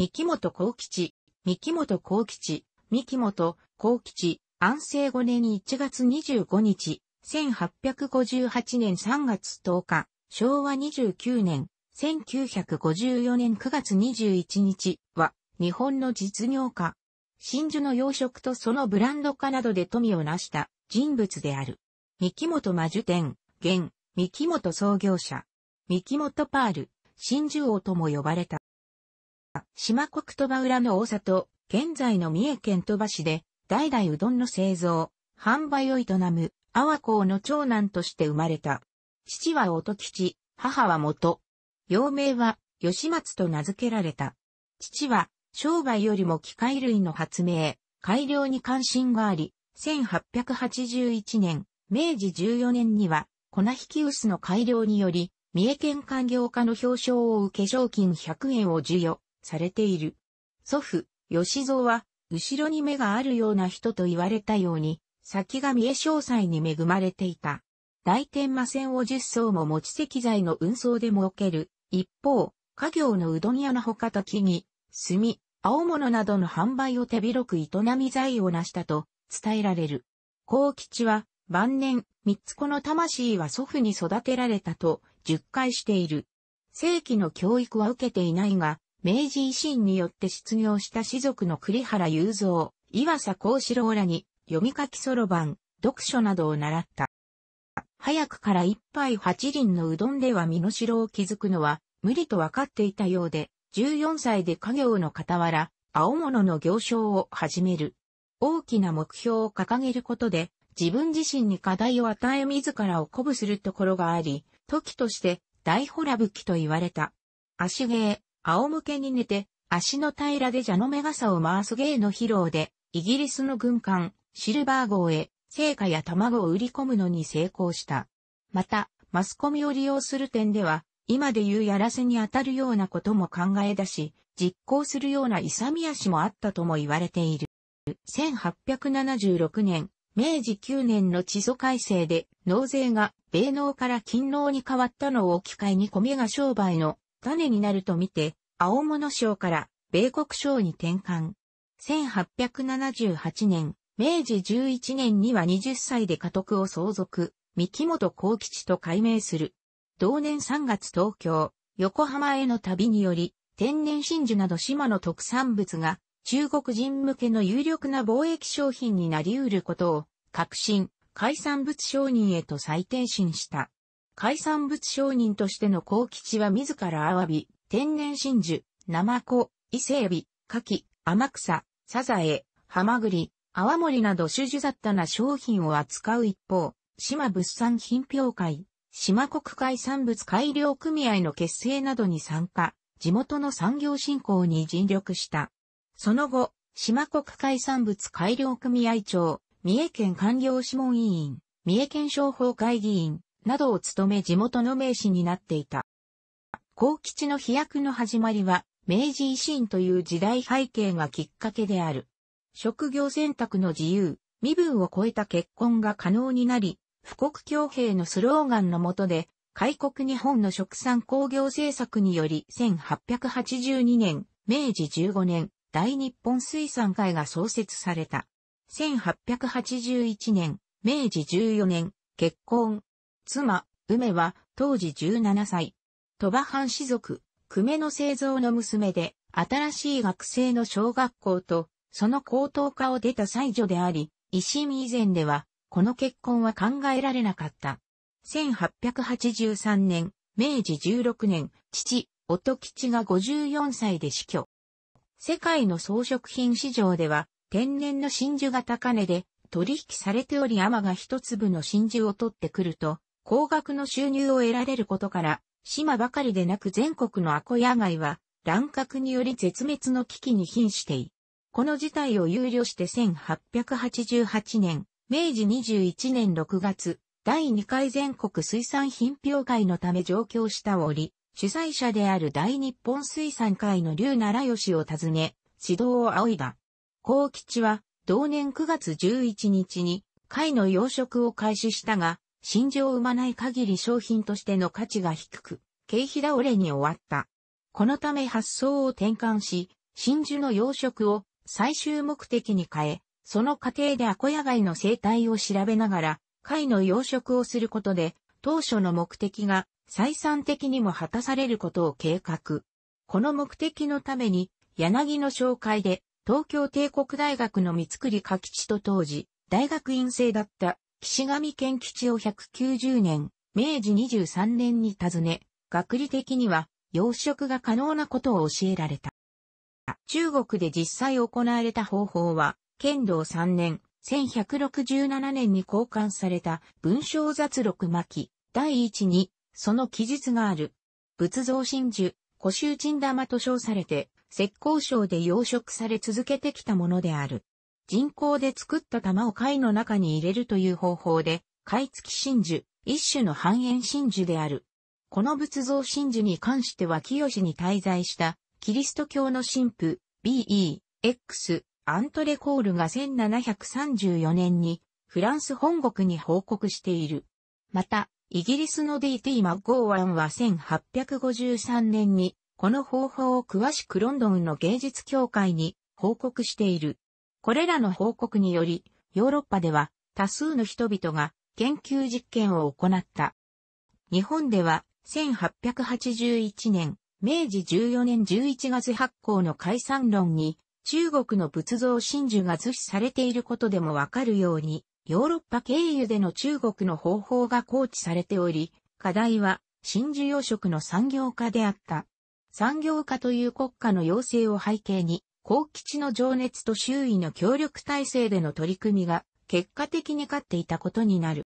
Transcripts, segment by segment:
三木本幸吉、三木本幸吉、三木本幸吉、安政5年1月25日、1858年3月10日、昭和29年、1954年9月21日は、日本の実業家、真珠の養殖とそのブランド化などで富を成した人物である。三木本魔術店、現、三木本創業者、三木本パール、真珠王とも呼ばれた。島国鳥羽浦の大里、現在の三重県鳥羽市で、代々うどんの製造、販売を営む、阿波港の長男として生まれた。父は音吉、母は元。幼名は、吉松と名付けられた。父は、商売よりも機械類の発明、改良に関心があり、1881年、明治14年には、粉引き薄の改良により、三重県官業家の表彰を受け賞金100円を授与。されている。祖父、吉蔵は、後ろに目があるような人と言われたように、先が見え詳細に恵まれていた。大天魔線を十層も持ち石材の運送で設ける。一方、家業のうどん屋のほか時に、炭、青物などの販売を手広く営み財を成したと伝えられる。幸吉は、晩年、三つ子の魂は祖父に育てられたと、述回している。正規の教育は受けていないが、明治維新によって失業した士族の栗原雄三、岩佐幸四郎らに、読み書きそろばん、読書などを習った。早くから一杯八輪のうどんでは身の城を築くのは無理と分かっていたようで、14歳で家業の傍ら、青物の行商を始める。大きな目標を掲げることで、自分自身に課題を与え自らを鼓舞するところがあり、時として大ホラ吹きと言われた。足芸、仰向けに寝て、足の平らで蛇の目傘を回す芸の披露で、イギリスの軍艦、シルバー号へ、成果や卵を売り込むのに成功した。また、マスコミを利用する点では、今で言うやらせに当たるようなことも考え出し、実行するような勇み足もあったとも言われている。1876年、明治9年の地租改正で、納税が米農から勤労に変わったのを機会に米が商売の種になるとみて、青物省から米国省に転換。1878年、明治11年には20歳で家督を相続、三木本幸吉と改名する。同年3月東京、横浜への旅により、天然真珠など島の特産物が中国人向けの有力な貿易商品になり得ることを革新、海産物商人へと再転身した。海産物商人としての幸吉は自らアワビ、天然真珠、ナマコ、伊勢海老、牡蠣、天草、サザエ、ハマグリ、泡盛など種々雑多な商品を扱う一方、島物産品評会、島国海産物改良組合の結成などに参加、地元の産業振興に尽力した。その後、島国海産物改良組合長、三重県官僚諮問委員、三重県商法会議員、などを務め地元の名士になっていた。幸吉の飛躍の始まりは、明治維新という時代背景がきっかけである。職業選択の自由、身分を超えた結婚が可能になり、富国強兵のスローガンのもとで、開国日本の食産工業政策により1882年、明治15年、大日本水産会が創設された。1881年、明治14年、結婚、妻、梅は当時17歳。鳥羽藩士族、久米の製造の娘で、新しい学生の小学校と、その高等科を出た妻女であり、維新以前では、この結婚は考えられなかった。1883年、明治16年、父、音吉が54歳で死去。世界の装飾品市場では、天然の真珠が高値で取引されており天が一粒の真珠を取ってくると、高額の収入を得られることから、島ばかりでなく全国のアコヤ街は、乱獲により絶滅の危機に瀕してい。この事態を憂慮して1888年、明治21年6月、第2回全国水産品評会のため上京した折、主催者である大日本水産会の竜奈良義を訪ね、指導を仰いだ。幸吉は、同年9月11日に、会の養殖を開始したが、心情を生まない限り商品としての価値が低く、経費倒れに終わった。このため発想を転換し、真珠の養殖を最終目的に変え、その過程でアコヤ貝の生態を調べながら、貝の養殖をすることで、当初の目的が採算的にも果たされることを計画。この目的のために、柳の紹介で、東京帝国大学の三つ栗柿地と当時、大学院生だった岸上県基地を190年、明治23年に尋ね、学理的には養殖が可能なことを教えられた。中国で実際行われた方法は、剣道3年、1167年に交換された文章雑録巻、第一に、その記述がある。仏像真珠、古州鎮玉と称されて、石膏省で養殖され続けてきたものである。人工で作った玉を貝の中に入れるという方法で、貝付き真珠、一種の半円真珠である。この仏像真珠に関しては清に滞在したキリスト教の神父 B.E. X. アントレコールが1734年にフランス本国に報告している。また、イギリスの D.T. マッゴーアンは1853年にこの方法を詳しくロンドンの芸術協会に報告している。これらの報告により、ヨーロッパでは多数の人々が研究実験を行った。日本では1881年、明治14年11月発行の解散論に中国の仏像真珠が図示されていることでもわかるように、ヨーロッパ経由での中国の方法が構築されており、課題は真珠養殖の産業化であった。産業化という国家の要請を背景に、高吉の情熱と周囲の協力体制での取り組みが、結果的に勝っていたことになる。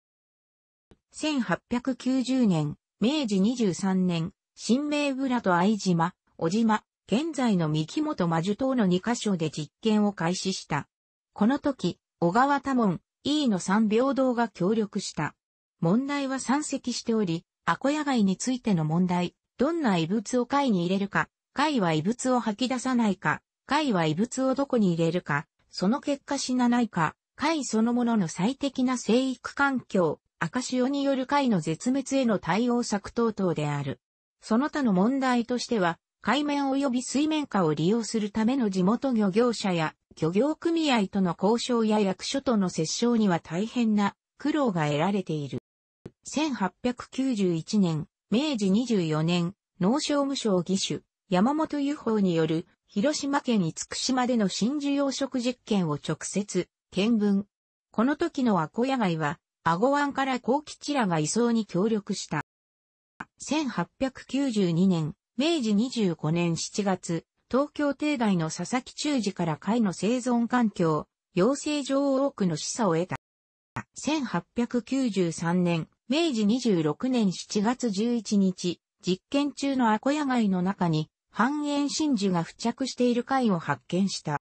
1890年、明治23年、新名村と藍島、小島、現在の三木本魔樹島の2カ所で実験を開始した。この時、小川多門、E の三平等が協力した。問題は山積しており、アコヤ貝についての問題、どんな異物を貝に入れるか、貝は異物を吐き出さないか、貝は異物をどこに入れるか、その結果死なないか、貝そのものの最適な生育環境、赤潮による貝の絶滅への対応策等々である。その他の問題としては、海面及び水面下を利用するための地元漁業者や漁業組合との交渉や役所との折衝には大変な苦労が得られている。1891年、明治24年、農商務省義手、山本雄法による広島県厳島での真珠養殖実験を直接、見聞。この時のアコヤイは、アゴ湾からコウキチラが移送に協力した。1892年、明治25年7月、東京帝大の佐々木中治から貝の生存環境、養成所を多くの示唆を得た。1893年、明治26年7月11日、実験中のアコヤ貝の中に、半円真珠が付着している貝を発見した。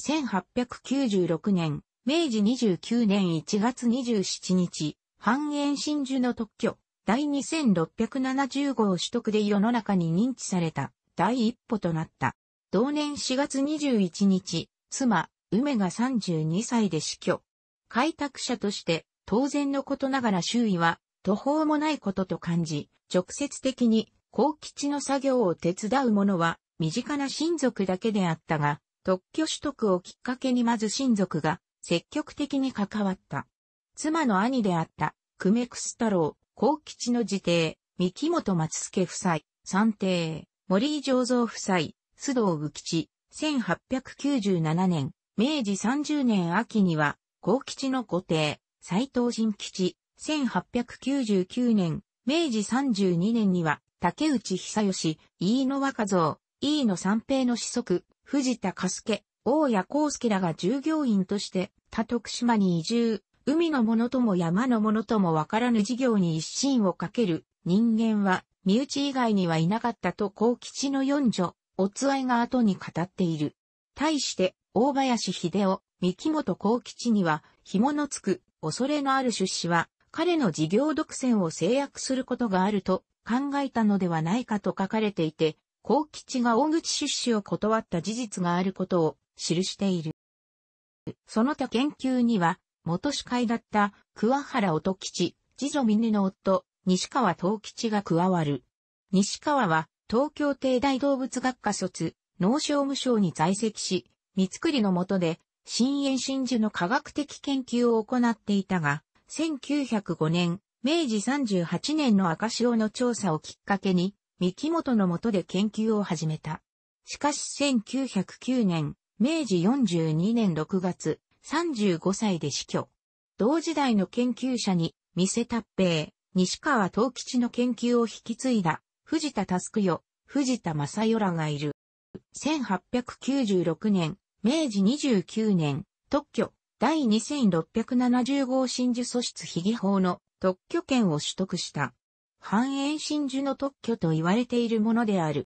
1896年、明治29年1月27日、半円真珠の特許、第2670号取得で世の中に認知された、第一歩となった。同年4月21日、妻、梅が32歳で死去。開拓者として、当然のことながら周囲は、途方もないことと感じ、直接的に高吉の作業を手伝う者は、身近な親族だけであったが、特許取得をきっかけにまず親族が積極的に関わった。妻の兄であった、久米楠太郎、高吉の辞邸、三木本松助夫妻、三帝、森井醸造夫妻、須藤武吉、1897年、明治30年秋には、高吉の固定、斎藤新吉、1899年、明治32年には、竹内久義、飯野若造、飯野三平の子息、藤田加助、大谷康介らが従業員として、他徳島に移住、海のものとも山のものともわからぬ事業に一心をかける人間は、身内以外にはいなかったと幸吉の四女、おつあいが後に語っている。対して、大林秀夫、三木本幸吉には、紐のつく、恐れのある出資は、彼の事業独占を制約することがあると考えたのではないかと書かれていて、幸吉が大口出資を断った事実があることを記している。その他研究には、元司会だった桑原音吉、次女峰の夫、西川東吉が加わる。西川は東京帝大動物学科卒、農商務省に在籍し、三つくりの下で、新園真珠の科学的研究を行っていたが、1905年、明治38年の赤潮の調査をきっかけに、三木本の下で研究を始めた。しかし1909年、明治42年6月、35歳で死去。同時代の研究者に、三瀬達平、西川藤吉の研究を引き継いだ、藤田佑代、藤田正代らがいる。1896年、明治29年、特許、第2670号真珠素質秘技法の特許権を取得した。半円真珠の特許と言われているものである。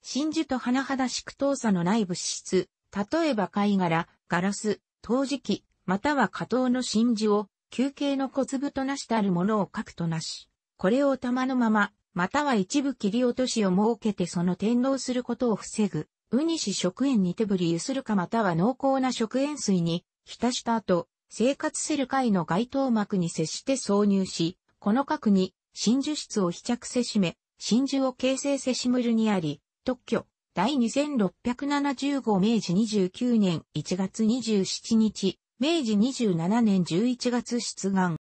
真珠と花だしく動作の内部資質、例えば貝殻、ガラス、陶磁器、または加糖の真珠を、球形の小粒となしたるものを核となし、これを玉のまま、または一部切り落としを設けてその転倒することを防ぐ、ウニシ食塩に手ぶりゆするかまたは濃厚な食塩水に浸した後、生活セル界の外頭膜に接して挿入し、この核に真珠質を非着せしめ、真珠を形成せしむるにあり、特許、第2675明治29年1月27日、明治27年11月出願。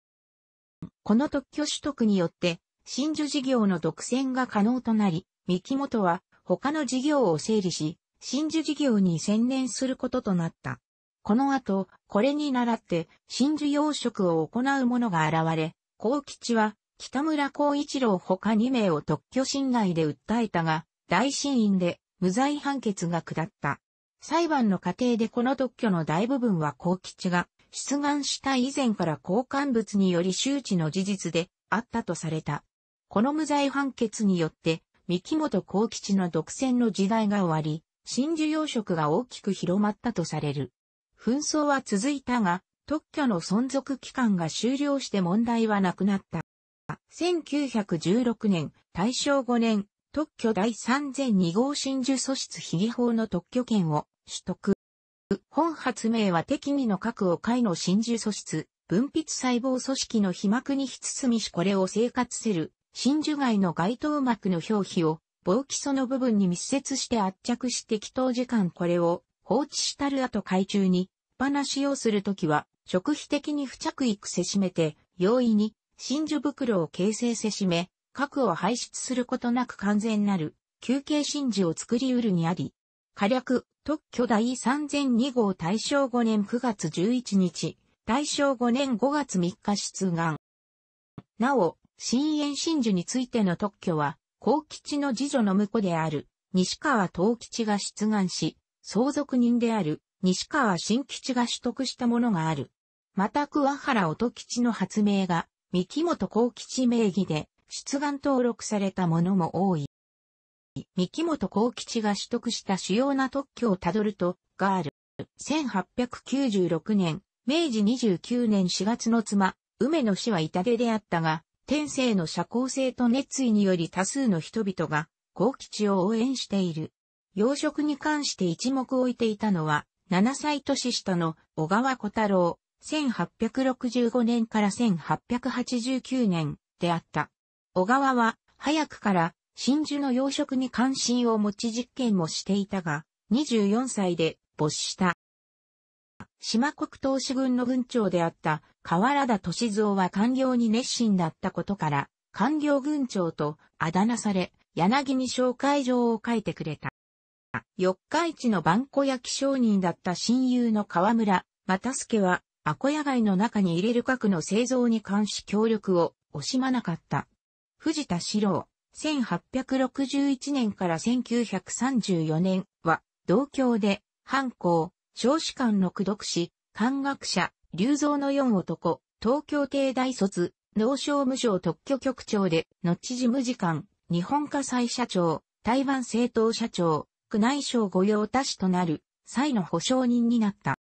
この特許取得によって、真珠事業の独占が可能となり、三木本は他の事業を整理し、真珠事業に専念することとなった。この後、これに倣って、真珠養殖を行う者が現れ、幸吉は、北村光一郎他2名を特許侵害で訴えたが、大審院で無罪判決が下った。裁判の過程でこの特許の大部分は幸吉が出願した以前から交換物により周知の事実であったとされた。この無罪判決によって、三木本幸吉の独占の時代が終わり、真珠養殖が大きく広まったとされる。紛争は続いたが、特許の存続期間が終了して問題はなくなった。1916年、大正5年、特許第3002号真珠素質秘技法の特許権を取得。本発明は適宜の核を解の真珠素質、分泌細胞組織の皮膜に非包みしこれを生活せる、真珠外の外頭膜の表皮を、防基礎の部分に密接して圧着し適当時間これを放置したる後海中に、なしをするときは、食費的に付着育せしめて、容易に、真珠袋を形成せしめ、核を排出することなく完全なる、休憩真珠を作りうるにあり、火略、特許第3002号大正5年9月11日、大正5年5月3日出願。なお、新縁真珠についての特許は、高吉の次女の婿である、西川東吉が出願し、相続人である西川新吉が取得したものがある。また桑原音吉の発明が三木本幸吉名義で出願登録されたものも多い。三木本幸吉が取得した主要な特許をたどると、がある。1896年、明治29年4月の妻、梅の死は痛手であったが、天性の社交性と熱意により多数の人々が、幸吉を応援している。養殖に関して一目置いていたのは、7歳年下の小川小太郎、1865年から1889年であった。小川は早くから真珠の養殖に関心を持ち実験もしていたが、24歳で没した。島国投資軍の軍長であった河原田敏蔵は官僚に熱心だったことから、官僚軍長とあだ名され、柳に紹介状を書いてくれた。四日市の番古焼き商人だった親友の河村、又助は、アコヤ貝の中に入れる核の製造に関し協力を惜しまなかった。藤田四郎、1861年から1934年は、同郷で、藩校、少子官の駆読し、漢学者、流蔵の四男、東京帝大卒、農商務省特許局長で、後事務次官、日本火災社長、台湾政党社長、宮内省御用達となる際の保証人になった。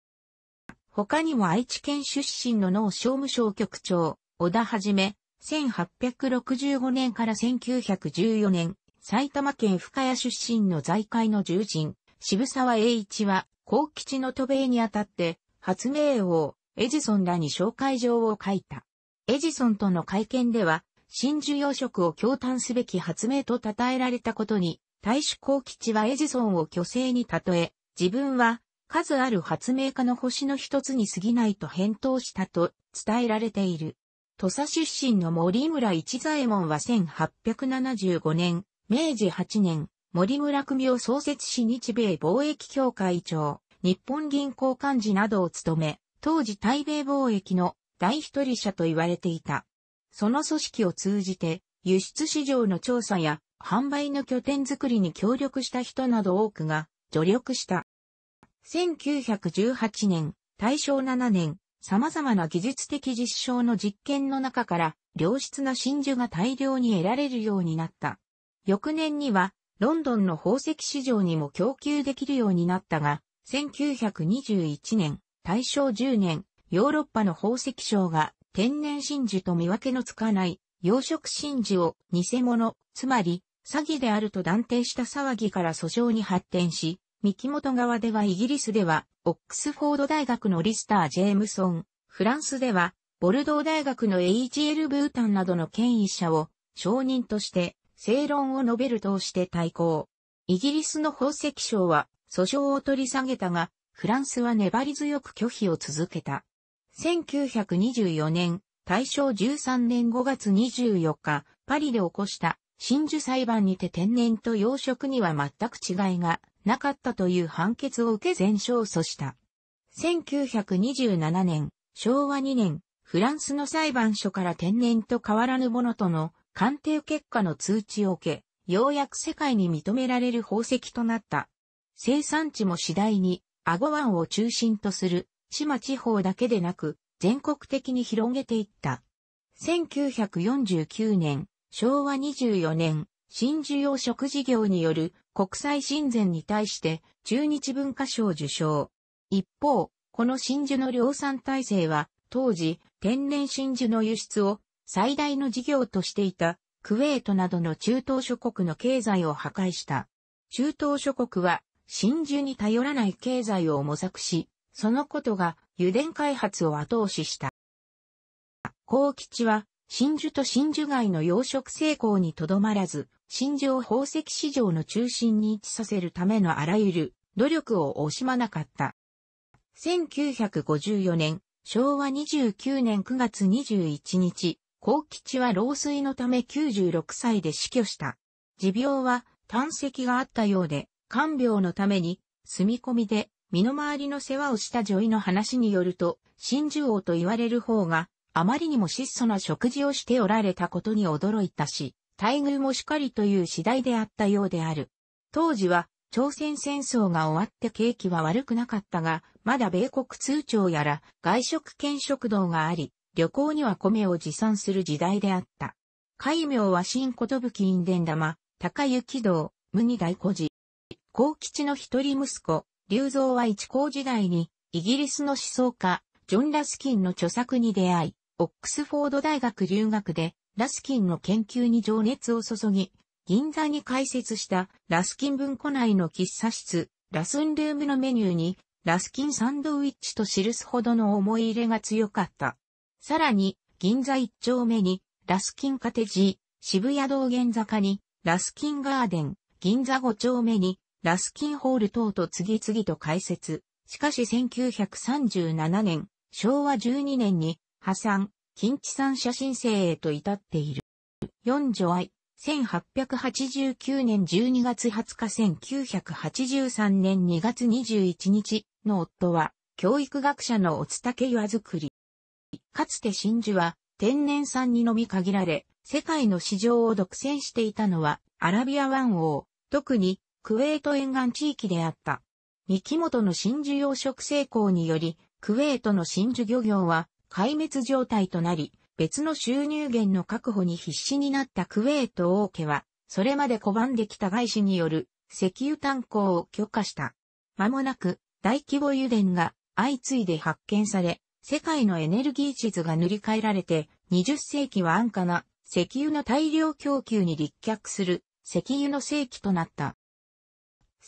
他にも愛知県出身の農商務省局長、小田はじめ、1865年から1914年、埼玉県深谷出身の財界の重人、渋沢栄一は、高吉の渡米にあたって、発明王、エジソンらに紹介状を書いた。エジソンとの会見では、新受養職を共嘆すべき発明と称えられたことに、大使公吉はエジソンを虚勢に例え、自分は数ある発明家の星の一つに過ぎないと返答したと伝えられている。土佐出身の森村一左衛門は1875年、明治8年、森村組を創設し日米貿易協会長、日本銀行幹事などを務め、当時対米貿易の第一人者と言われていた。その組織を通じて、輸出市場の調査や販売の拠点作りに協力した人など多くが助力した。1918年、大正7年、様々な技術的実証の実験の中から良質な真珠が大量に得られるようになった。翌年には、ロンドンの宝石市場にも供給できるようになったが、1921年、大正10年、ヨーロッパの宝石商が天然真珠と見分けのつかない養殖真珠を偽物、つまり詐欺であると断定した騒ぎから訴訟に発展し、三木本側ではイギリスでは、オックスフォード大学のリスター・ジェームソン、フランスでは、ボルドー大学の H.L. ブータンなどの権威者を、証人として、正論を述べるとして対抗。イギリスの宝石賞は、訴訟を取り下げたが、フランスは粘り強く拒否を続けた。1924年、大正13年5月24日、パリで起こした真珠裁判にて天然と養殖には全く違いがなかったという判決を受け全勝訴した。1927年、昭和2年、フランスの裁判所から天然と変わらぬものとの鑑定結果の通知を受け、ようやく世界に認められる宝石となった。生産地も次第に、アゴ湾を中心とする、島地方だけでなく、全国的に広げていった。1949年、昭和24年、真珠養食事業による国際親善に対して中日文化賞受賞。一方、この真珠の量産体制は、当時、天然真珠の輸出を最大の事業としていた、クウェートなどの中東諸国の経済を破壊した。中東諸国は、真珠に頼らない経済を模索し、そのことが油田開発を後押しした。吉は、真珠と真珠貝の養殖成功にとどまらず、真珠を宝石市場の中心に位置させるためのあらゆる努力を惜しまなかった。1954年、昭和29年9月21日、幸吉は老衰のため96歳で死去した。持病は胆石があったようで、看病のために住み込みで身の回りの世話をした女医の話によると、真珠王と言われる方があまりにも質素な食事をしておられたことに驚いたし、待遇もしかりという次第であったようである。当時は、朝鮮戦争が終わって景気は悪くなかったが、まだ米国通帳やら外食兼食堂があり、旅行には米を持参する時代であった。海名は新ことぶき伝玉、高雪道、無二大孤児。高吉の一人息子、龍造は一高時代に、イギリスの思想家、ジョン・ラスキンの著作に出会い、オックスフォード大学留学で、ラスキンの研究に情熱を注ぎ、銀座に開設したラスキン文庫内の喫茶室、ラスンルームのメニューに、ラスキンサンドウィッチと記すほどの思い入れが強かった。さらに、銀座一丁目に、ラスキンカテジー、渋谷道玄坂に、ラスキンガーデン、銀座五丁目に、ラスキンホール等と次々と開設。しかし1937年、昭和12年に破産、近地産写真生へと至っている。四女愛、1889年12月20日1983年2月21日の夫は、教育学者のおつたけ岩作り。かつて真珠は、天然産にのみ限られ、世界の市場を独占していたのは、アラビア湾王、特に、クウェート沿岸地域であった。三木本の真珠養殖成功により、クウェートの真珠漁業は、壊滅状態となり、別の収入源の確保に必死になったクウェート王家は、それまで拒んできた外資による石油炭鉱を許可した。間もなく大規模油田が相次いで発見され、世界のエネルギー地図が塗り替えられて、20世紀は安価な石油の大量供給に立脚する石油の世紀となった。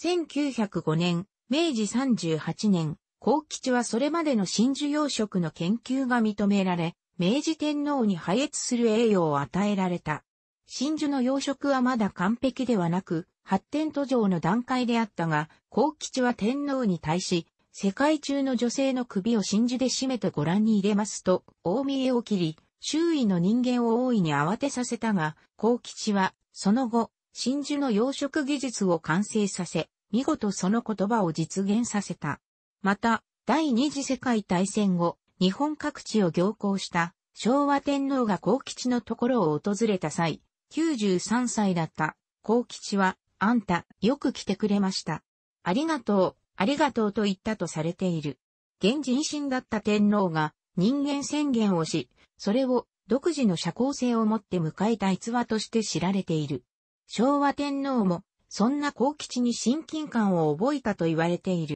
1905年、明治38年、高吉はそれまでの真珠養殖の研究が認められ、明治天皇に配越する栄誉を与えられた。真珠の養殖はまだ完璧ではなく、発展途上の段階であったが、高吉は天皇に対し、世界中の女性の首を真珠で締めてご覧に入れますと、大見えを切り、周囲の人間を大いに慌てさせたが、高吉は、その後、真珠の養殖技術を完成させ、見事その言葉を実現させた。また、第二次世界大戦後、日本各地を行行した昭和天皇が幸吉のところを訪れた際、93歳だった幸吉は、あんた、よく来てくれました。ありがとう、ありがとうと言ったとされている。現人心だった天皇が人間宣言をし、それを独自の社交性を持って迎えた逸話として知られている。昭和天皇も、そんな幸吉に親近感を覚えたと言われている。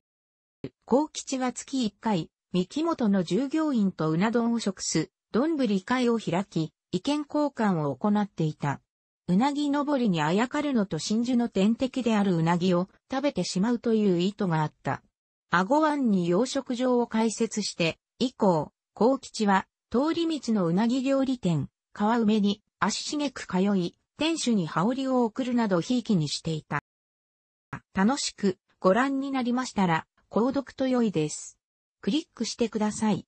幸吉は月1回、三木本の従業員とうな丼を食す、丼会を開き、意見交換を行っていた。うなぎ登りにあやかるのと真珠の天敵であるうなぎを食べてしまうという意図があった。あご湾に養殖場を開設して、以降、幸吉は、通り道のうなぎ料理店、川梅に足しげく通い、店主に羽織を送るなどひいきにしていた。楽しくご覧になりましたら、購読と良いです。クリックしてください。